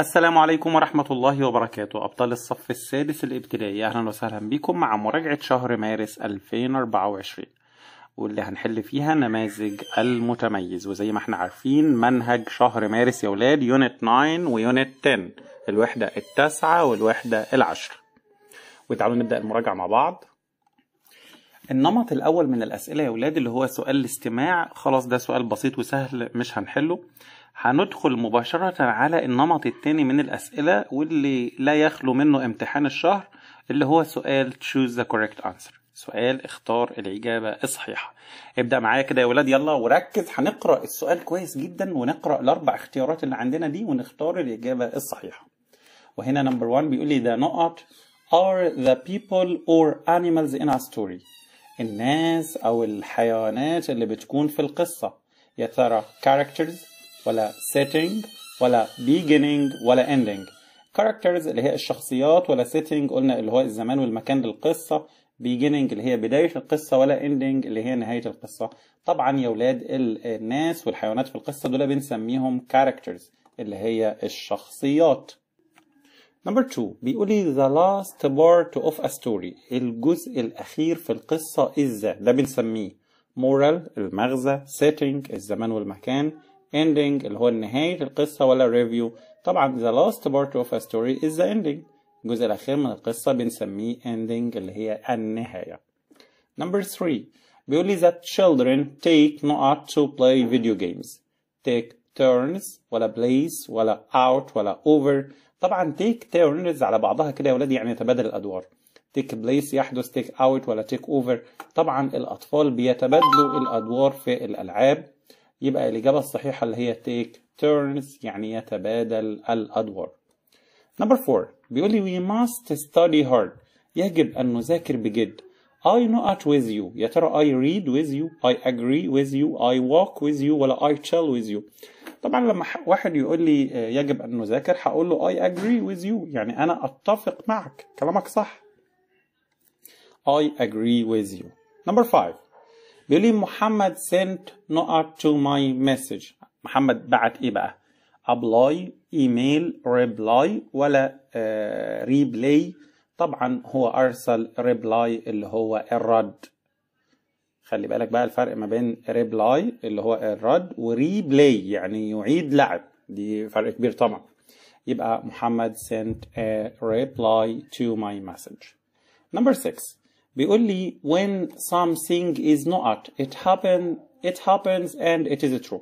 السلام عليكم ورحمة الله وبركاته أبطال الصف السادس الابتدائي أهلا وسهلا بكم مع مراجعة شهر مارس 2024 واللي هنحل فيها نماذج المتميز وزي ما احنا عارفين منهج شهر مارس يا ولاد يونت 9 ويونت 10 الوحدة التاسعة والوحدة العشرة وتعالوا نبدأ المراجعة مع بعض النمط الأول من الأسئلة يا ولاد اللي هو سؤال الاستماع خلاص ده سؤال بسيط وسهل مش هنحله هندخل مباشرة على النمط التاني من الأسئلة واللي لا يخلو منه امتحان الشهر اللي هو سؤال choose the correct answer سؤال اختار الإجابة الصحيحة ابدأ معايا كده يا ولاد يلا وركز هنقرأ السؤال كويس جدا ونقرأ الأربع اختيارات اللي عندنا دي ونختار الإجابة الصحيحة وهنا نمبر 1 بيقول لي ده نقط are the people or animals in a story الناس أو الحيوانات اللي بتكون في القصة يا ترى characters ولا setting ولا beginning ولا ending characters اللي هي الشخصيات ولا setting قلنا اللي هو الزمان والمكان للقصة beginning اللي هي بداية القصة ولا ending اللي هي نهاية القصة طبعا يا ولاد الناس والحيوانات في القصة دول بنسميهم characters اللي هي الشخصيات نمبر 2 بيقول لي the last part of a story الجزء الأخير في القصة إذا ده بنسميه moral المغزى setting الزمان والمكان ending اللي هو نهاية القصة ولا review طبعا the last part of a story is the ending الجزء الأخير من القصة بنسميه ending اللي هي النهاية number three بيقول لي that children take not to play video games take turns ولا place ولا out ولا over طبعا take turns على بعضها كده يا ولادي يعني تبادل الأدوار take place يحدث take out ولا take over طبعا الأطفال بيتبادلوا الأدوار في الألعاب يبقى الإجابة الصحيحة اللي هي take turns يعني يتبادل الأدوار. نمبر فور بيقول لي we must study hard يجب أن نذاكر بجد. I not with you يا ترى I read with you I agree with you I walk with you ولا I chill with you طبعا لما واحد يقول لي آه، يجب أن نذاكر هقول له I agree with you يعني أنا أتفق معك كلامك صح I agree with you number 5 بيقول لي محمد sent نقط to my message محمد بعت ايه بقى ابلاي ايميل ريبلاي ولا آه، ريبلاي طبعا هو ارسل ريبلاي اللي هو الرد خلي بالك بقى الفرق ما بين ريبلاي اللي هو الرد وريبلاي يعني يعيد لعب دي فرق كبير طبعا يبقى محمد sent a reply to my message number 6 بيقول لي when something is not it happen it happens and it is true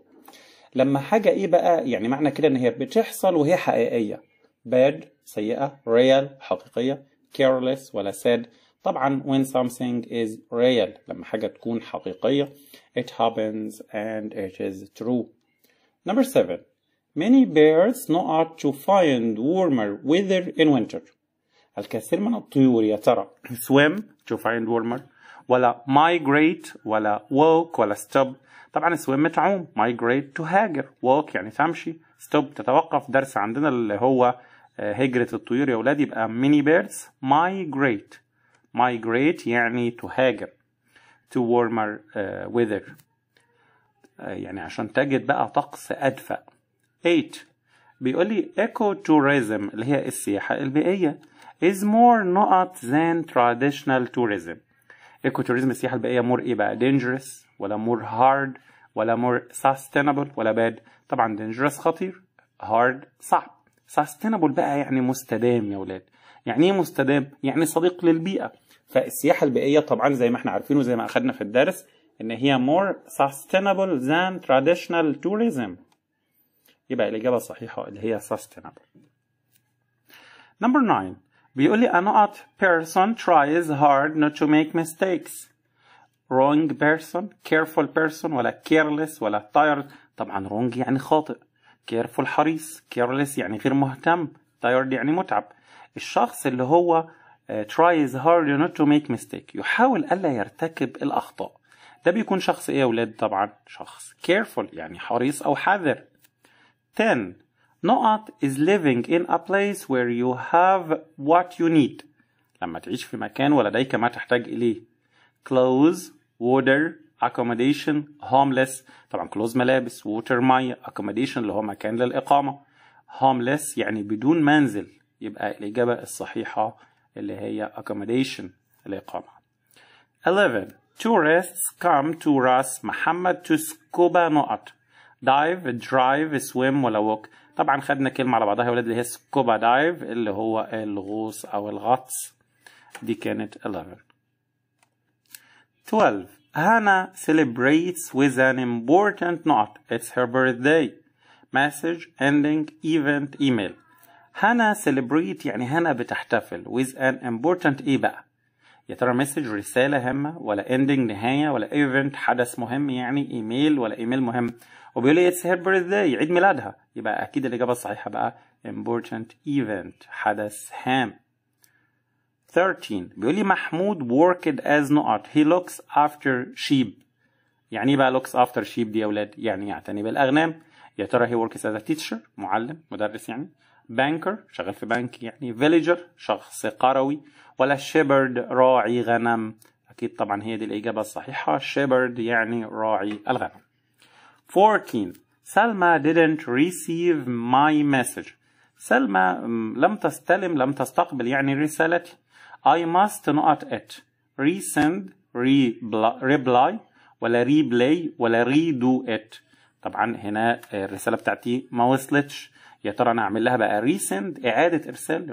لما حاجة إيه بقى يعني معنى كده إن هي بتحصل وهي حقيقية bad سيئة real حقيقية careless ولا sad طبعا when something is real لما حاجة تكون حقيقية it happens and it is true number seven many birds know how to find warmer weather in winter الكثير من الطيور يا ترى swim تشوف find warmer ولا migrate ولا walk ولا stop طبعا swim تعوم migrate تهاجر walk يعني تمشي stop تتوقف درس عندنا اللي هو آه، هجرة الطيور يا ولاد يبقى many birds migrate migrate يعني تهاجر to warmer uh, weather آه، يعني عشان تجد بقى طقس أدفأ 8 بيقول لي ايكو توريزم اللي هي السياحة البيئية is more not than traditional tourism ايكو السياحه البيئيه مور ايه بقى dangerous ولا مور hard ولا مور sustainable ولا bad طبعا dangerous خطير hard صعب sustainable بقى يعني مستدام يا ولاد يعني ايه مستدام يعني صديق للبيئه فالسياحه البيئيه طبعا زي ما احنا عارفين وزي ما اخدنا في الدرس ان هي more sustainable than traditional tourism يبقى الاجابه الصحيحه اللي هي sustainable number 9 بيقول لي أنا odd person tries hard not to make mistakes wrong person careful person ولا careless ولا tired طبعا wrong يعني خاطئ careful حريص careless يعني غير مهتم tired يعني متعب الشخص اللي هو tries hard not to make mistake يحاول ألا يرتكب الأخطاء ده بيكون شخص إيه يا ولاد طبعا شخص careful يعني حريص أو حذر 10 نقط is living in a place where you have what you need لما تعيش في مكان ولديك ما تحتاج إليه clothes water accommodation homeless طبعا clothes ملابس water ماء, accommodation اللي هو مكان للإقامة homeless يعني بدون منزل يبقى الإجابة الصحيحة اللي هي accommodation الإقامة 11 tourists come to Ras Muhammad to scuba نقط dive drive swim ولا walk طبعا خدنا كلمه على بعضها يا ولاد اللي هي سكوبا دايف اللي هو الغوص او الغطس دي كانت 11 12 Hannah celebrates with an important note. It's her birthday. Message ending event email. هانا celebrate يعني هانا بتحتفل with an important ايه بقى يا ترى مسج رسالة هامة ولا اندنج نهاية ولا ايفنت حدث مهم يعني ايميل ولا ايميل مهم وبيقول لي اتس هير بيرثداي عيد ميلادها يبقى اكيد الاجابة الصحيحة بقى important event حدث هام 13 بيقول لي محمود worked as نقط he looks after sheep يعني إيه بقى looks after sheep دي يا اولاد يعني يعتني بالاغنام يا ترى هي works as a teacher معلم مدرس يعني بانكر شغال في بنك يعني فيليجر شخص قروي ولا شيبرد راعي غنم أكيد طبعا هي دي الإجابة الصحيحة شيبرد يعني راعي الغنم 14 سلمى didn't receive my message سلمى لم تستلم لم تستقبل يعني رسالتي I must not it resend reply ولا replay ولا redo it طبعا هنا آه، الرساله بتاعتي ما وصلتش يا ترى انا هعمل لها بقى ريسند اعاده ارسال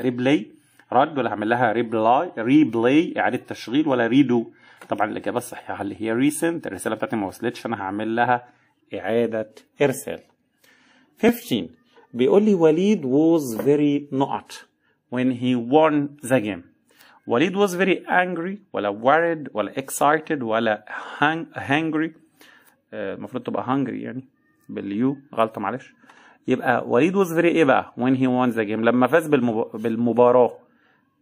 ريبلاي آه، رد ولا هعمل لها ريبلاي ريبلاي اعاده تشغيل ولا ريدو طبعا الاجابه الصحيحه اللي هي ريسند الرساله بتاعتي ما وصلتش انا هعمل لها اعاده ارسال 15 بيقول لي وليد was very not when he won the game وليد was very angry ولا worried ولا excited ولا hang hungry آه، المفروض تبقى هانجري يعني باليو غلطه معلش يبقى وليد واز فيري ايه بقى وين هي وان ذا جيم لما فاز بالمباراه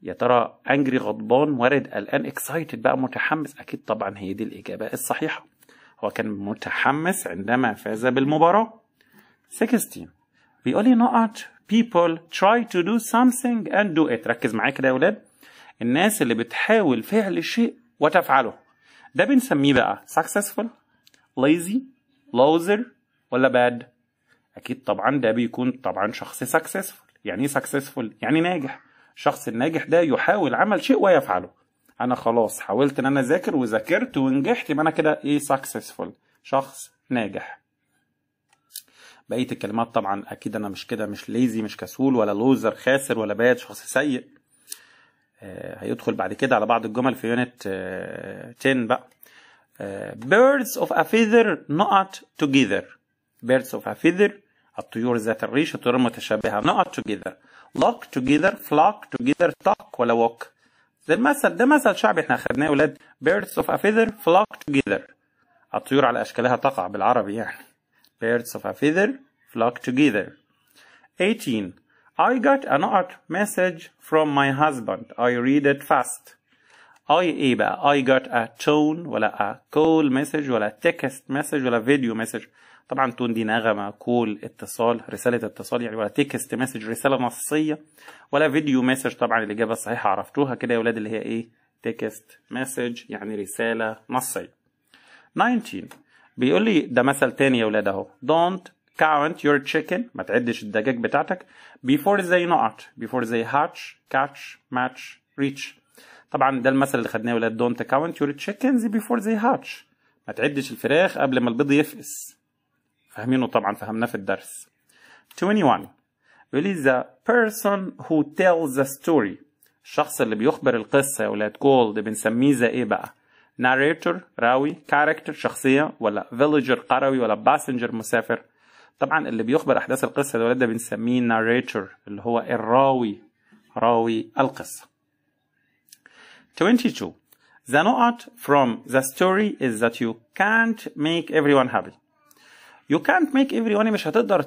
يا ترى انجري غضبان وارد قلقان اكسايتد بقى متحمس اكيد طبعا هي دي الاجابه الصحيحه هو كان متحمس عندما فاز بالمباراه 16 بيقول لي نقط people try to do something and do it ركز معايا كده يا ولاد الناس اللي بتحاول فعل شيء وتفعله ده بنسميه بقى successful lazy loser ولا bad اكيد طبعا ده بيكون طبعا شخص successful يعني ايه successful يعني ناجح الشخص الناجح ده يحاول عمل شيء ويفعله انا خلاص حاولت ان انا اذاكر وذاكرت ونجحت يبقى انا كده ايه successful شخص ناجح بقيه الكلمات طبعا اكيد انا مش كده مش ليزي مش كسول ولا لوزر خاسر ولا باد شخص سيء آه، هيدخل بعد كده على بعض الجمل في يونت 10 آه، بقى birds of a feather not together birds of a feather الطيور ذات الريش الطيور المتشابهة not together lock together flock together talk ولا walk ده المثل ده مثل شعبي احنا خدناه يا ولاد birds of a feather flock together الطيور على أشكالها تقع بالعربي يعني birds of a feather flock together 18 I got a not message from my husband I read it fast اي ايه بقى اي جات ا تون ولا ا كول مسج ولا تكست مسج ولا فيديو مسج طبعا تون دي نغمه كول اتصال رساله اتصال يعني ولا تكست مسج رساله نصيه ولا فيديو مسج طبعا الاجابه الصحيحه عرفتوها كده يا ولاد اللي هي ايه تكست مسج يعني رساله نصيه 19 بيقول لي ده مثل تاني يا ولاد اهو don't count your chicken ما تعدش الدجاج بتاعتك before they not before they hatch catch match reach طبعا ده المثل اللي خدناه ولاد دونت كاونت يور تشيكنز بيفور زي هاتش ما تعدش الفراخ قبل ما البيض يفقس فاهمينه طبعا فهمناه في الدرس 21 really the person who tells the story الشخص اللي بيخبر القصة يا ولاد كولد بنسميه ذا ايه بقى narrator راوي character شخصية ولا villager قروي ولا passenger مسافر طبعا اللي بيخبر أحداث القصة يا ولاد ده بنسميه narrator اللي هو الراوي راوي القصة 22. The note from the story is that you can't make everyone happy. You can't make everyone مش هتقدر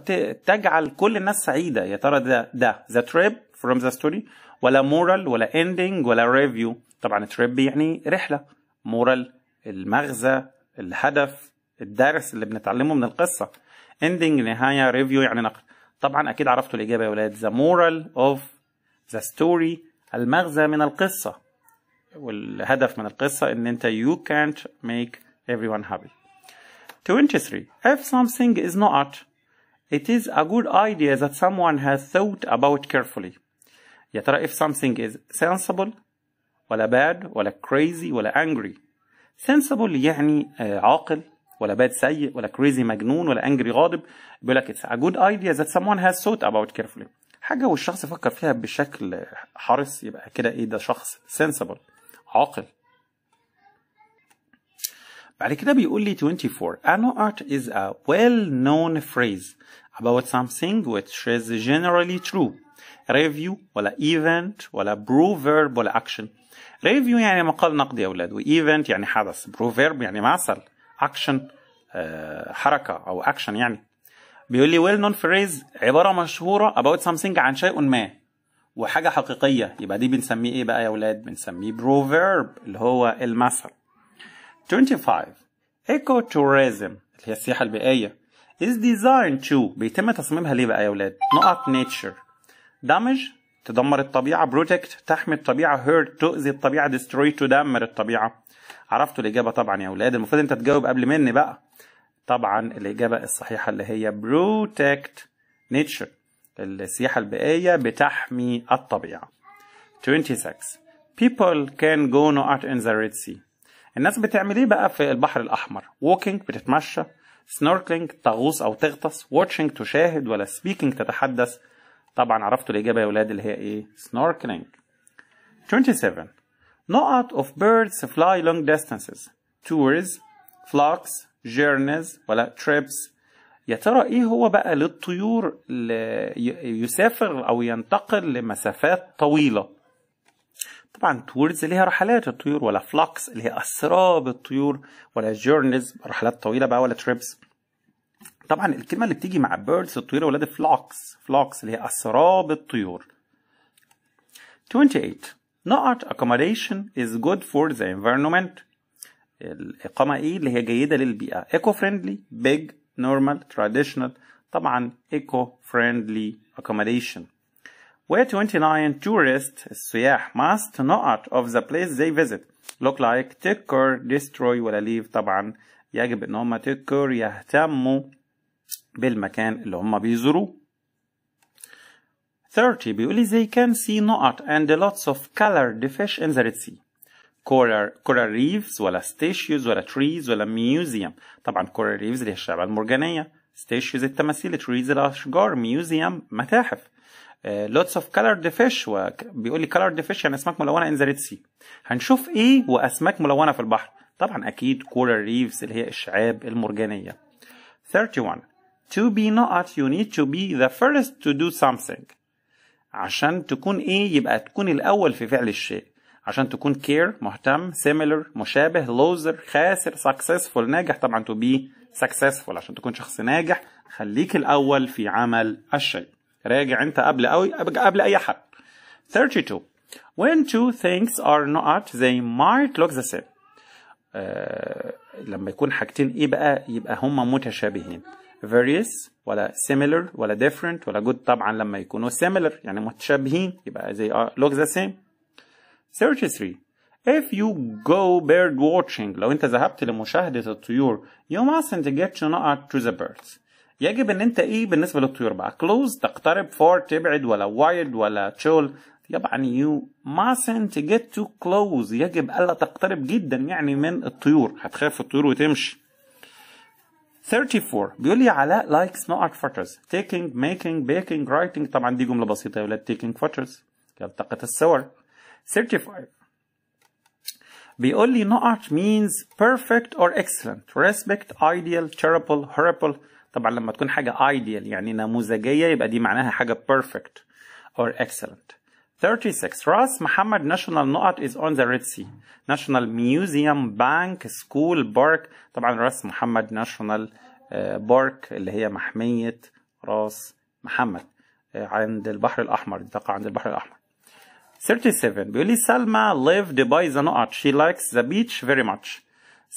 تجعل كل الناس سعيدة يا ترى ده ده the trip from the story ولا moral ولا ending ولا review طبعا trip يعني رحلة moral المغزى الهدف الدرس اللي بنتعلمه من القصة ending نهاية review يعني نقد طبعا أكيد عرفتوا الإجابة يا ولاد the moral of the story المغزى من القصة والهدف من القصة ان انت you can't make everyone happy 23 if something is not it is a good idea that someone has thought about carefully يا ترى if something is sensible ولا bad ولا crazy ولا angry sensible يعني عاقل ولا bad سيء ولا crazy مجنون ولا angry غاضب بيقول لك it's a good idea that someone has thought about carefully حاجة والشخص فكر فيها بشكل حرص يبقى كده ايه ده شخص sensible عاقل بعد كده بيقول لي 24 Anno art is a well-known phrase about something which is generally true review ولا event ولا proverb ولا action review يعني مقال نقدي يا أولاد وevent يعني حدث proverb يعني مثل action آه حركة أو action يعني بيقول لي well known phrase عبارة مشهورة about something عن شيء ما وحاجة حقيقية يبقى دي بنسميه إيه بقى يا ولاد؟ بنسميه بروفيرب اللي هو المثل. 25 إيكو توريزم اللي هي السياحة البيئية is designed to بيتم تصميمها ليه بقى يا ولاد؟ نقط nature damage تدمر الطبيعة protect تحمي الطبيعة hurt تؤذي الطبيعة destroy تدمر الطبيعة عرفتوا الإجابة طبعا يا ولاد المفروض أنت تجاوب قبل مني بقى طبعا الإجابة الصحيحة اللي هي protect nature السياحة البيئية بتحمي الطبيعة 26 people can go no out in the Red Sea الناس بتعمل ايه بقى في البحر الأحمر walking بتتمشى snorkeling تغوص أو تغطس watching تشاهد ولا speaking تتحدث طبعا عرفتوا الإجابة يا ولاد اللي هي ايه snorkeling 27 نقط of birds fly long distances tours flocks journeys ولا trips يا ترى ايه هو بقى للطيور يسافر او ينتقل لمسافات طويله طبعا تورز هي رحلات الطيور ولا فلوكس اللي هي اسراب الطيور ولا جورنز رحلات طويله بقى ولا تريبس طبعا الكلمه اللي بتيجي مع بيردز الطيور ولاد فلوكس فلوكس اللي هي اسراب الطيور 28 not accommodation is good for the environment الإقامة إيه اللي هي جيدة للبيئة إيكو فريندلي، big normal traditional طبعا eco friendly accommodation where 29 tourists السياح must not of the place they visit look like care destroy ولا leave طبعا يجب ان هم تكر يهتموا بالمكان اللي هم بيزوروه 30 بيقول لي they can see not and lots of colored fish in the Red Sea كورال كورال ريفز ولا ستيشيوز ولا تريز ولا ميوزيوم طبعا كورال ريفز اللي هي الشعبة المرجانية ستيشيوز التماثيل تريز الأشجار ميوزيوم متاحف لوتس اوف كلرد فيش بيقول لي كلرد فيش يعني اسماك ملونه ان ذا سي هنشوف ايه واسماك ملونه في البحر طبعا اكيد كورال ريفز اللي هي الشعاب المرجانيه 31 to be not you need to be the first to do something عشان تكون ايه يبقى تكون الاول في فعل الشيء عشان تكون كير مهتم سيميلر مشابه لوزر خاسر سكسسفول ناجح طبعا تو بي سكسسفول عشان تكون شخص ناجح خليك الاول في عمل الشيء راجع انت قبل قوي قبل اي حد 32 when two things are not they might look the same آه لما يكون حاجتين ايه بقى يبقى هما متشابهين various ولا similar ولا different ولا good طبعا لما يكونوا similar يعني متشابهين يبقى they are look the same 33 3 If you go bird watching لو انت ذهبت لمشاهدة الطيور you mustn't get to not to the birds يجب ان انت ايه بالنسبة للطيور بقى close تقترب far تبعد ولا wide ولا chill يعني you mustn't get too close يجب ألا تقترب جدا يعني من الطيور هتخاف الطيور وتمشي 34 بيقول لي علاء likes no art photos taking making baking writing طبعا دي جملة بسيطة يا ولاد taking photos يلتقط الصور 35 بيقول لي نقط means perfect or excellent respect ideal terrible horrible طبعا لما تكون حاجة ideal يعني نموذجية يبقى دي معناها حاجة perfect or excellent 36 راس محمد ناشونال نقط is on the Red Sea National Museum Bank School Park طبعا راس محمد ناشونال بارك اللي هي محمية راس محمد آه، عند البحر الأحمر تقع عند البحر الأحمر 37. بيقول Salma سلمى lived by the Noat. She likes the beach very much.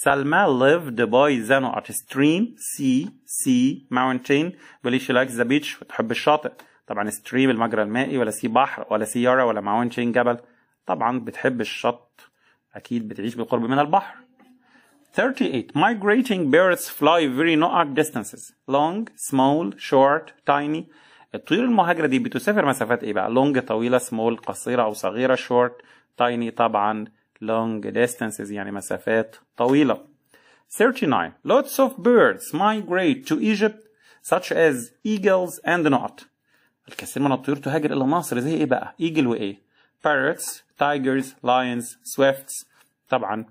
Salma lived by the Noat. Stream, sea, sea, mountain. chain. لي she likes the beach. بتحب الشاطئ. طبعا stream المجرى المائي ولا سي بحر ولا سيارة ولا mountain جبل. طبعا بتحب الشط. أكيد بتعيش بالقرب من البحر. 38. Migrating birds fly very not distances. Long, small, short, tiny. الطيور المهاجرة دي بتسافر مسافات ايه بقى لونج طويلة سمول قصيرة او صغيرة شورت تايني طبعا لونج ديستانسز يعني مسافات طويلة 39 lots of birds migrate to Egypt such as eagles and not الكثير من الطيور تهاجر إلى مصر زي إيه بقى؟ إيجل وإيه؟ parrots, tigers, lions, swifts طبعا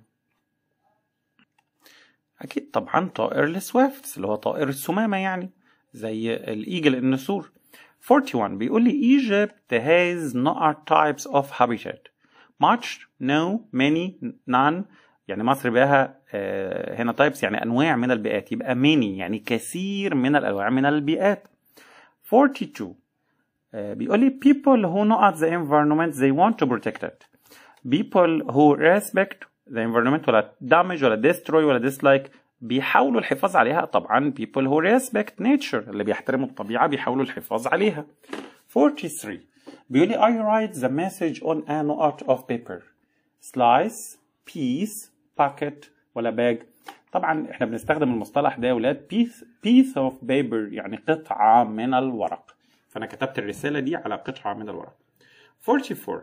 أكيد طبعا طائر السويفتس اللي هو طائر السمامة يعني زي الإيجل النسور 41. بيقول لي Egypt has no types of habitat. Much, no, many, none. يعني مصر بها هنا types يعني انواع من البيئات يبقى many يعني كثير من الانواع من البيئات 42 بيقول لي people who know at the environment they want to protect it people who respect the environment ولا damage ولا destroy ولا dislike بيحاولوا الحفاظ عليها طبعا people who respect nature اللي بيحترموا الطبيعة بيحاولوا الحفاظ عليها 43 بيقول لي I write the message on an art of paper slice piece packet ولا bag طبعا احنا بنستخدم المصطلح ده يا ولاد piece, piece of paper يعني قطعة من الورق فانا كتبت الرسالة دي على قطعة من الورق 44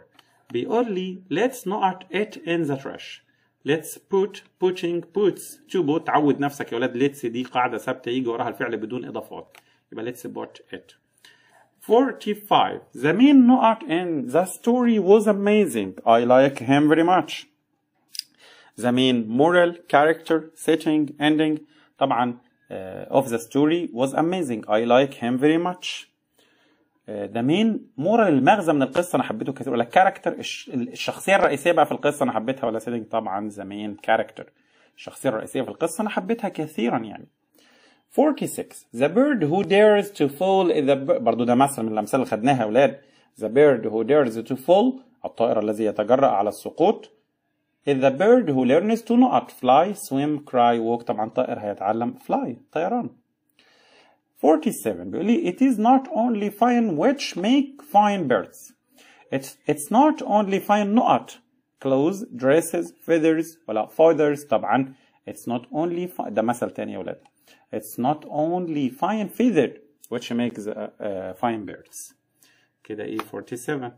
بيقول لي let's not eat in the trash let's put putting puts to put عود نفسك يا ولاد let's دي قاعدة ثابتة يجي وراها الفعل بدون إضافات يبقى let's put it 45 The main Noach and the story was amazing I like him very much The main moral character setting ending طبعا uh, of the story was amazing I like him very much ذا آه، مين مورال المغزى من القصه انا حبيته كتير ولا الكاركتر الشخصيه الرئيسيه بقى في القصه انا حبيتها ولا سيدنج طبعا مين كاركتر الشخصيه الرئيسيه في القصه انا حبيتها كثيرا يعني 46 The bird who dares to fall is a برضه ده مثل من الأمثال اللي خدناها يا أولاد The bird who dares to fall الطائر الذي يتجرأ على السقوط is the bird who learns to not fly swim cry walk طبعا طائر هيتعلم fly طيران 47. Really, it is not only fine which make fine birds. It's, it's not only fine not clothes, dresses, feathers, ولا feathers طبعا. It's not only fine. ده مثل تاني يا It's not only fine feather which makes uh, uh, fine birds. كده E 47.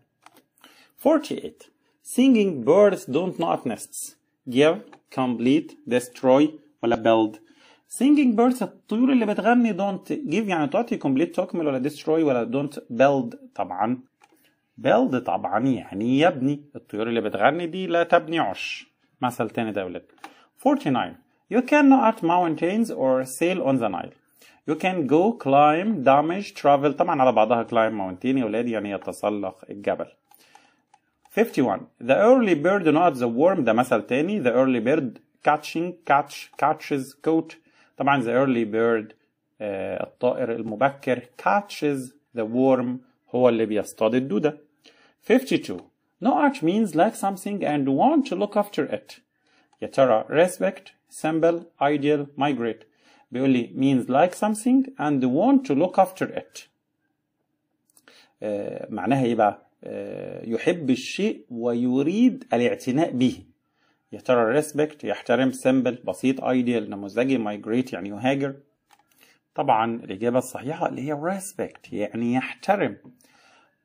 48. Singing birds don't not nests. Give, complete, destroy, ولا build. singing birds الطيور اللي بتغني don't give يعني تعطي complete تكمل ولا destroy ولا don't build طبعا build طبعا يعني يبني الطيور اللي بتغني دي لا تبني عش مثل تاني ده يا ولاد 49 You cannot mountains or sail on the Nile You can go climb damage travel طبعا على بعضها climb mountain يا ولادي يعني يتسلق الجبل 51 The early bird not the worm ده مثل تاني The early bird catching catch catches coat طبعا the early bird uh, الطائر المبكر catches the worm هو اللي بيصطاد الدودة 52 Noach means like something and want to look after it يا ترى respect symbol ideal migrate بيقول لي means like something and want to look after it uh, معناها يبقى uh, يحب الشيء ويريد الاعتناء به يا ترى respect يحترم simple بسيط ideal نموذجي migrate يعني يهاجر طبعا الإجابة الصحيحة اللي هي respect يعني يحترم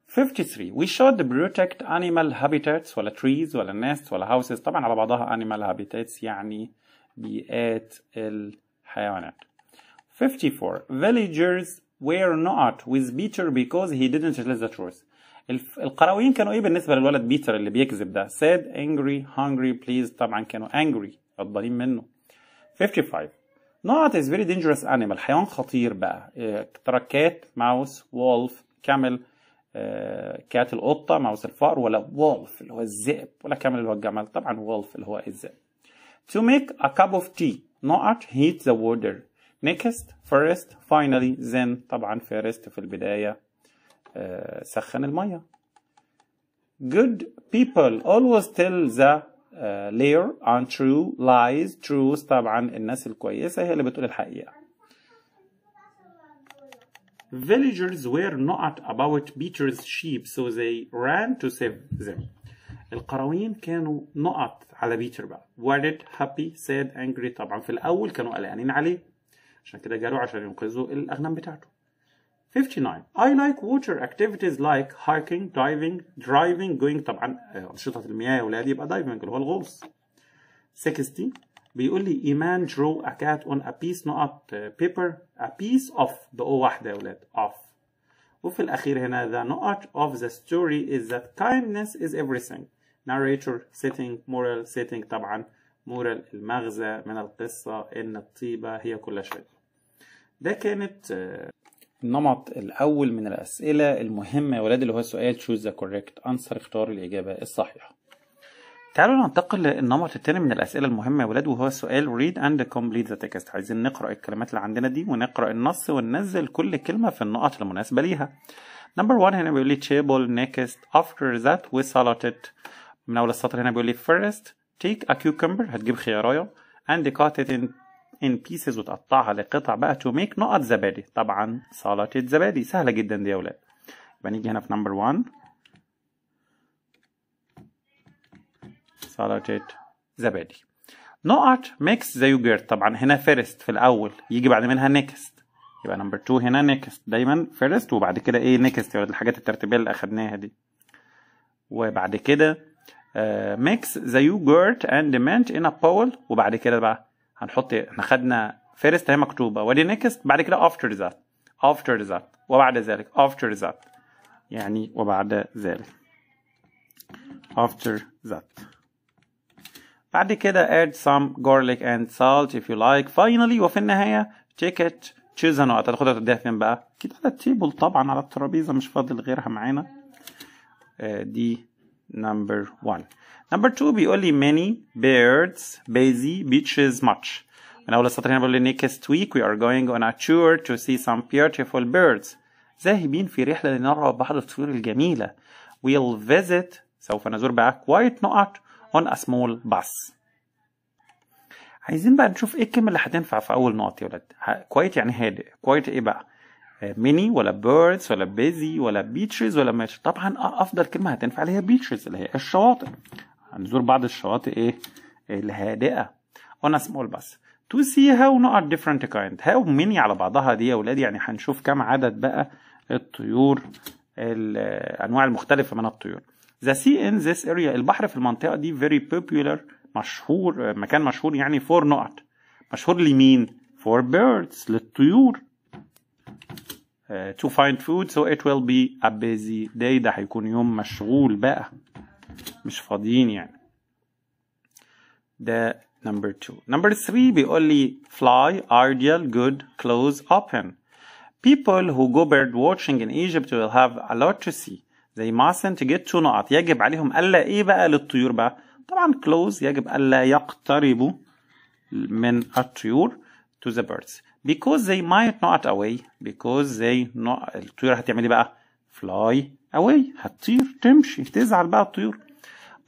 53 we should protect animal habitats ولا trees ولا nests ولا houses طبعا على بعضها animal habitats يعني بيئات الحيوانات 54 villagers were not with Peter because he didn't tell the truth القرويين كانوا ايه بالنسبه للولد بيتر اللي بيكذب ده sad angry hungry please طبعا كانوا angry غضبانين منه 55 not is very dangerous animal حيوان خطير بقى آه، تركات ماوس وولف كامل كات القطه ماوس الفار ولا وولف اللي هو الذئب ولا كامل اللي هو الجمل طبعا وولف اللي هو الذئب to make a cup of tea نقط heat the water next first finally then طبعا first في البدايه آه، سخن المية good people always tell the layer آه، on untrue lies truth طبعا الناس الكويسة هي اللي بتقول الحقيقة villagers were not about Peter's sheep so they ran to save them القرويين كانوا نقط على بيتر بقى worried happy sad angry طبعا في الأول كانوا قلقانين عليه عشان كده جالوا عشان ينقذوا الأغنام بتاعته 59 I like water activities like hiking, diving, driving, going طبعا أنشطة المياه واللي هي يبقى diving اللي هو الغوص 60 بيقول لي إيمان draw a cat on a piece نقط paper a piece of the O واحدة يا ولاد of وفي الأخير هنا the نقط of the story is that kindness is everything narrator setting moral setting طبعا moral المغزى من القصة إن الطيبة هي كل شيء ده كانت النمط الأول من الأسئلة المهمة يا ولاد اللي هو السؤال choose the correct answer اختار الإجابة الصحيحة. تعالوا ننتقل للنمط الثاني من الأسئلة المهمة يا ولاد وهو السؤال read and complete the text عايزين نقرأ الكلمات اللي عندنا دي ونقرأ النص وننزل كل كلمة في النقط المناسبة ليها. نمبر 1 هنا بيقول لي table next after that we salad من أول السطر هنا بيقول لي first take a cucumber هتجيب خياراية and cut it in ان بيسز وتقطعها لقطع بقى تو ميك نقط زبادي طبعا سلطة زبادي سهلة جدا دي يا ولاد يبقى نيجي هنا في نمبر 1 سلطة زبادي نقط ميكس زي يوجرت طبعا هنا فيرست في الاول يجي بعد منها نيكست يبقى نمبر 2 هنا نيكست دايما فيرست وبعد كده ايه نيكست يا الحاجات الترتيبية اللي اخدناها دي وبعد كده ميكس ذا يوجرت اند مينت ان ا باول وبعد كده بقى هنحط احنا خدنا فيرست هي مكتوبه ودي نيكست بعد كده افتر ذات افتر ذات وبعد ذلك افتر ذات يعني وبعد ذلك افتر ذات بعد كده add some garlic and salt if you like finally وفي النهاية take it choose an وقت هتاخدها تديها فين بقى كده على التيبل طبعا على الترابيزة مش فاضل غيرها معانا آه، دي نمبر 1 نمبر 2 بيقول لي many birds busy beaches much من اول السطر هنا بيقول لي next week we are going on a tour to see some beautiful birds ذاهبين في رحله لنرى بعض الطيور الجميله we'll visit سوف نزور بقى quite نقط on a small bus عايزين بقى نشوف ايه الكلمه اللي هتنفع في اول نقط يا ولاد كويت يعني هادئ كويت ايه بقى ميني ولا بيردز ولا بيزي ولا بيتشز ولا ماتش طبعا افضل كلمه هتنفع اللي هي بيتشز اللي هي الشواطئ هنزور بعض الشواطئ ايه الهادئة on a small bus to see how not different kind how many على بعضها دي يا ولاد يعني هنشوف كم عدد بقى الطيور الانواع المختلفة من الطيور the sea in this area البحر في المنطقة دي very popular مشهور مكان مشهور يعني for not مشهور لمين for birds للطيور uh, to find food so it will be a busy day ده هيكون يوم مشغول بقى مش فاضيين يعني ده نمبر 2 نمبر 3 بيقول لي fly ideal good close open people who go bird watching in Egypt will have a lot to see زي mustn't get to نقط يجب عليهم ألا إيه بقى للطيور بقى طبعا close يجب ألا يقتربوا من الطيور to the birds because they might not away because they not الطيور هتعمل ايه بقى fly away هتطير تمشي تزعل بقى الطيور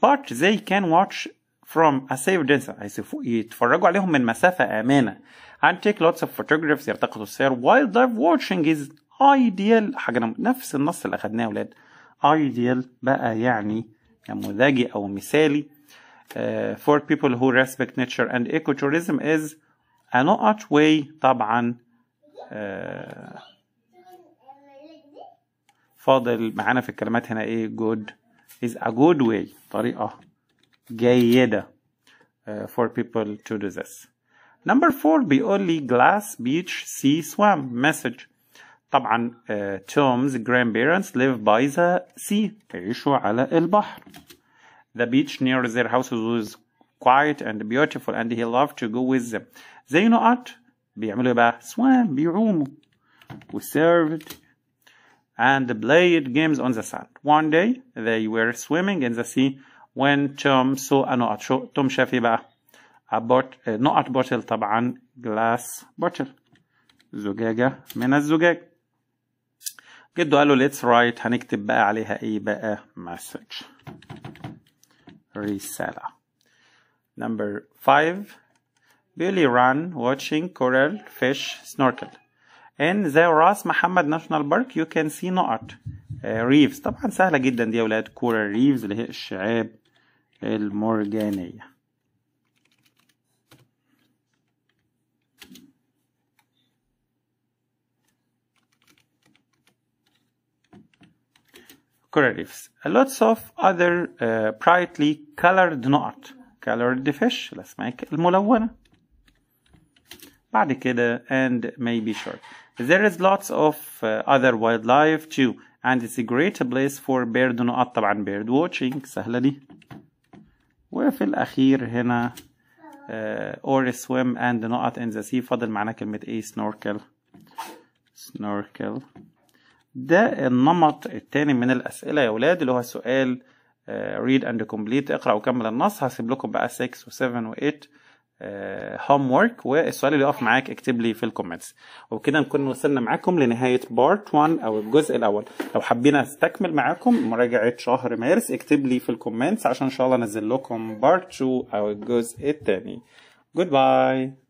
But they can watch from a safe distance يتفرجوا عليهم من مسافة آمنة and take lots of photographs يلتقطوا السير while dive watching is ideal حاجة نفس النص اللي أخدناه يا ولاد ideal بقى يعني نموذجي أو مثالي uh, for people who respect nature and ecotourism is a not way طبعا uh, فاضل معانا في الكلمات هنا ايه good is a good way طريقة جيدة oh, uh, for people to do this number four بيقول لي glass beach sea swam message طبعا تومز uh, grandparents live by the sea يعيشوا على البحر the beach near their houses was quiet and beautiful and he loved to go with them they know what بيعملوا بقى swam بيعوموا we served and played games on the sand. One day, they were swimming in the sea when Tom saw a نقط. شو توم شافي بقى؟ a bot, نقط بوتل طبعا glass bottle. زجاجة من الزجاج. جده قال له let's write هنكتب بقى عليها ايه بقى message. رسالة. Number five. Billy ran watching coral fish snorkel. In the Ras Muhammad National Park you can see نقط ريفز uh, طبعا سهلة جدا دي يا ولاد كورال ريفز اللي هي الشعاب المرجانية coral reefs. Lots of other uh, brightly colored نقط colored fish Let's الأسماك الملونة بعد كده and maybe shark There is lots of uh, other wildlife too and it's a great place for bird نقط طبعا bird watching سهلة دي وفي الأخير هنا uh, or swim and نقط in the sea فاضل معانا كلمة ايه snorkel snorkel ده النمط التاني من الأسئلة يا ولاد اللي هو سؤال uh, read and complete اقرأ وكمل النص هسيب لكم بقى 6 و7 و8 هوم آه، وورك والسؤال اللي يقف معاك اكتب لي في الكومنتس وبكده نكون وصلنا معاكم لنهايه بارت 1 او الجزء الاول لو حابين استكمل معاكم مراجعه شهر مارس اكتب لي في الكومنتس عشان ان شاء الله انزل لكم بارت 2 او الجزء الثاني جود باي